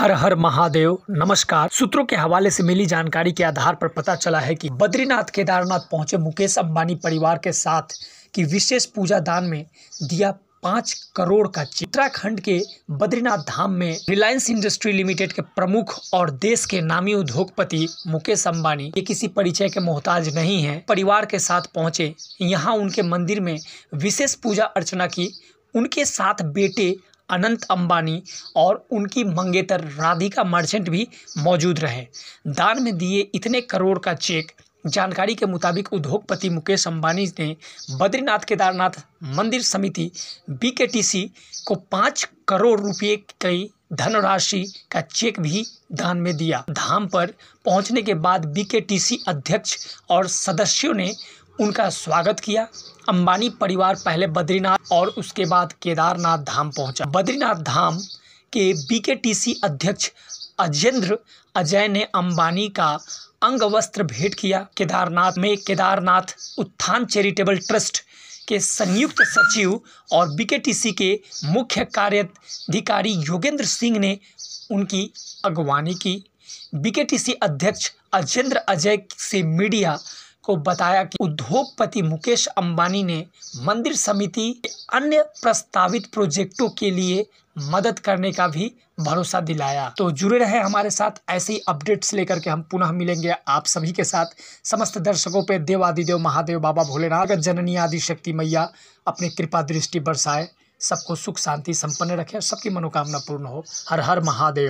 हर हर महादेव नमस्कार सूत्रों के हवाले से मिली जानकारी के आधार पर पता चला है कि बद्रीनाथ केदारनाथ पहुंचे मुकेश अंबानी परिवार के साथ की विशेष पूजा दान में दिया पाँच करोड़ का उत्तराखंड के बद्रीनाथ धाम में रिलायंस इंडस्ट्री लिमिटेड के प्रमुख और देश के नामी उद्योगपति मुकेश अंबानी ये किसी परिचय के मोहताज नहीं है परिवार के साथ पहुंचे यहाँ उनके मंदिर में विशेष पूजा अर्चना की उनके साथ बेटे अनंत अंबानी और उनकी मंगेतर राधिका मर्चेंट भी मौजूद रहे दान में दिए इतने करोड़ का चेक जानकारी के मुताबिक उद्योगपति मुकेश अंबानी ने बद्रीनाथ केदारनाथ मंदिर समिति बीकेटीसी को पाँच करोड़ रुपये की धनराशि का चेक भी दान में दिया धाम पर पहुंचने के बाद बीकेटीसी अध्यक्ष और सदस्यों ने उनका स्वागत किया अंबानी परिवार पहले बद्रीनाथ और उसके बाद केदारनाथ धाम पहुंचा बद्रीनाथ धाम के बीकेटीसी अध्यक्ष अजेंद्र अजय ने अंबानी का अंग वस्त्र भेंट किया केदारनाथ में केदारनाथ उत्थान चैरिटेबल ट्रस्ट के संयुक्त सचिव और बीकेटीसी के मुख्य कार्याधिकारी योगेंद्र सिंह ने उनकी अगवानी की बीकेटीसी अध्यक्ष अजेंद्र अजय से मीडिया को बताया कि उद्योगपति मुकेश अंबानी ने मंदिर समिति के अन्य प्रस्तावित प्रोजेक्टों के लिए मदद करने का भी भरोसा दिलाया तो जुड़े रहे हमारे साथ ऐसे ही अपडेट्स लेकर के हम पुनः मिलेंगे आप सभी के साथ समस्त दर्शकों पे देव आदिदेव महादेव बाबा भोलेनाथ जननी आदि शक्ति मैया अपनी कृपा दृष्टि बरसाए सबको सुख शांति संपन्न रखे सबकी मनोकामना पूर्ण हो हर हर महादेव